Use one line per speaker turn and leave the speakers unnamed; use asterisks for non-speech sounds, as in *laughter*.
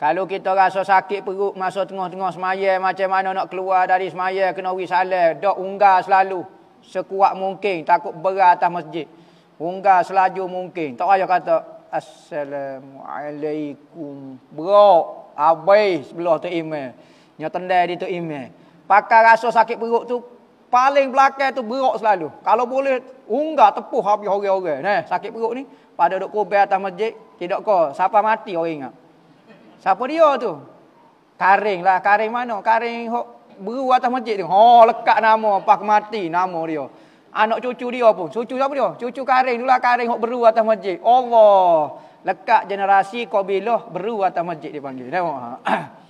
Kalau kita rasa sakit perut masa tengah-tengah semaya, macam mana nak keluar dari semaya, kena pergi salah. Dok unggah selalu. Sekuat mungkin. Takut berat atas masjid. Unggah selaju mungkin. Tak payah kata, Assalamualaikum. bro Habis sebelah tu imam. Yang tendai di tu imam. Pakai rasa sakit perut tu, paling belakang tu berok selalu. Kalau boleh, unggah tepuh habis orang-orang. Nah, sakit perut ni, pada duk kubah atas masjid, tidak kau. Siapa mati orang ingat. Siapa dia tu? Karing lah. Karing mana? Karing beru atas masjid tu. Oh, lekat nama. Pak kemati nama dia. Anak cucu dia pun. Cucu siapa dia? Cucu Karing tu lah. Karing beru atas masjid. Allah. Lekat generasi kau bila beru atas masjid dia Tengok. *clears throat*